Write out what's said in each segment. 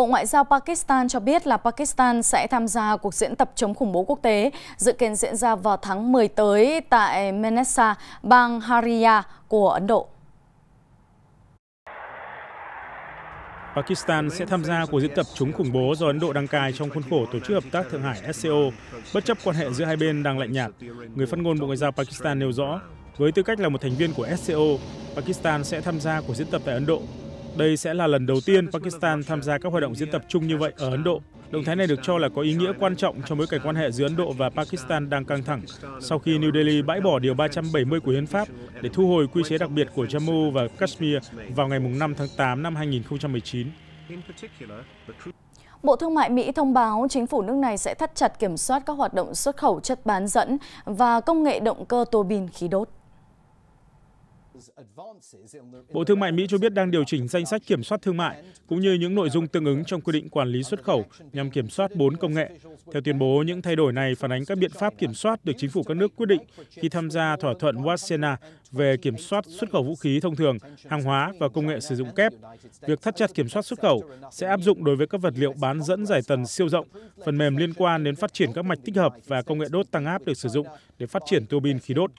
Bộ Ngoại giao Pakistan cho biết là Pakistan sẽ tham gia cuộc diễn tập chống khủng bố quốc tế dự kiến diễn ra vào tháng 10 tới tại Manasa, bang Haria của Ấn Độ. Pakistan sẽ tham gia cuộc diễn tập chống khủng bố do Ấn Độ đăng cai trong khuôn khổ Tổ chức Hợp tác Thượng Hải SCO, bất chấp quan hệ giữa hai bên đang lạnh nhạt. Người phát ngôn Bộ Ngoại giao Pakistan nêu rõ, với tư cách là một thành viên của SCO, Pakistan sẽ tham gia cuộc diễn tập tại Ấn Độ đây sẽ là lần đầu tiên Pakistan tham gia các hoạt động diễn tập chung như vậy ở Ấn Độ. Động thái này được cho là có ý nghĩa quan trọng trong bối cảnh quan hệ giữa Ấn Độ và Pakistan đang căng thẳng sau khi New Delhi bãi bỏ điều 370 của hiến pháp để thu hồi quy chế đặc biệt của Jammu và Kashmir vào ngày 5 tháng 8 năm 2019. Bộ Thương mại Mỹ thông báo chính phủ nước này sẽ thắt chặt kiểm soát các hoạt động xuất khẩu chất bán dẫn và công nghệ động cơ tua bin khí đốt. Bộ Thương mại Mỹ cho biết đang điều chỉnh danh sách kiểm soát thương mại, cũng như những nội dung tương ứng trong quy định quản lý xuất khẩu nhằm kiểm soát bốn công nghệ. Theo tuyên bố, những thay đổi này phản ánh các biện pháp kiểm soát được chính phủ các nước quyết định khi tham gia thỏa thuận Wasena về kiểm soát xuất khẩu vũ khí thông thường, hàng hóa và công nghệ sử dụng kép. Việc thắt chặt kiểm soát xuất khẩu sẽ áp dụng đối với các vật liệu bán dẫn giải tần siêu rộng, phần mềm liên quan đến phát triển các mạch tích hợp và công nghệ đốt tăng áp được sử dụng để phát triển tuabin khí đốt.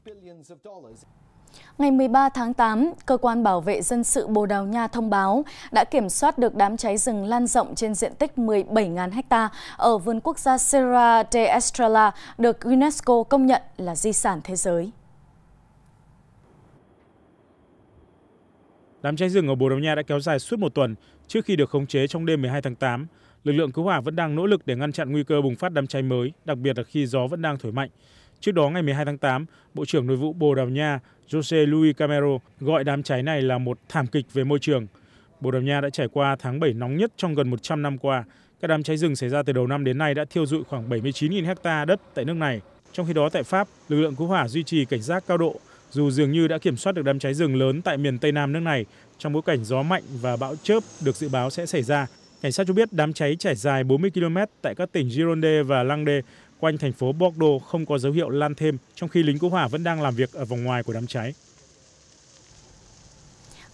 Ngày 13 tháng 8, Cơ quan Bảo vệ Dân sự Bồ Đào Nha thông báo đã kiểm soát được đám cháy rừng lan rộng trên diện tích 17.000 ha ở vườn quốc gia Serra de Estrella được UNESCO công nhận là di sản thế giới. Đám cháy rừng ở Bồ Đào Nha đã kéo dài suốt một tuần trước khi được khống chế trong đêm 12 tháng 8. Lực lượng cứu hỏa vẫn đang nỗ lực để ngăn chặn nguy cơ bùng phát đám cháy mới, đặc biệt là khi gió vẫn đang thổi mạnh trước đó ngày 12 tháng 8, bộ trưởng nội vụ bồ đào nha jose Luis camero gọi đám cháy này là một thảm kịch về môi trường bồ đào nha đã trải qua tháng bảy nóng nhất trong gần 100 năm qua các đám cháy rừng xảy ra từ đầu năm đến nay đã thiêu dụi khoảng 79.000 hecta đất tại nước này. Trong khi đó tại Pháp, lực lượng cứu hỏa duy trì cảnh giác cao độ, dù dường như đã kiểm soát được đám cháy rừng lớn tại miền Tây Nam nước này trong bối cảnh gió mạnh và bão chớp được dự báo sẽ xảy ra. Cảnh sát cho biết đám cháy trải dài 40 km tại các tỉnh Gironde và Langde quanh thành phố bordeaux không có dấu hiệu lan thêm trong khi lính cứu hỏa vẫn đang làm việc ở vòng ngoài của đám cháy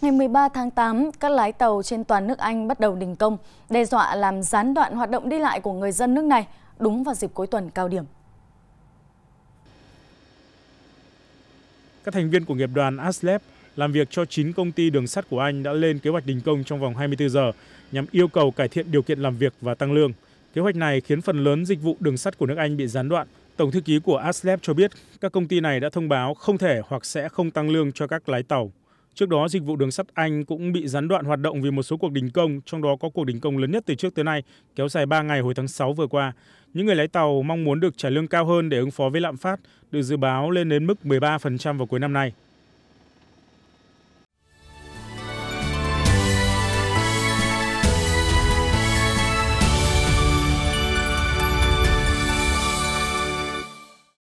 Ngày 13 tháng 8, các lái tàu trên toàn nước Anh bắt đầu đình công, đe dọa làm gián đoạn hoạt động đi lại của người dân nước này đúng vào dịp cuối tuần cao điểm. Các thành viên của nghiệp đoàn Aslep làm việc cho 9 công ty đường sắt của Anh đã lên kế hoạch đình công trong vòng 24 giờ nhằm yêu cầu cải thiện điều kiện làm việc và tăng lương kế hoạch này khiến phần lớn dịch vụ đường sắt của nước anh bị gián đoạn tổng thư ký của aslep cho biết các công ty này đã thông báo không thể hoặc sẽ không tăng lương cho các lái tàu trước đó dịch vụ đường sắt anh cũng bị gián đoạn hoạt động vì một số cuộc đình công trong đó có cuộc đình công lớn nhất từ trước tới nay kéo dài 3 ngày hồi tháng 6 vừa qua những người lái tàu mong muốn được trả lương cao hơn để ứng phó với lạm phát được dự báo lên đến mức 13% vào cuối năm nay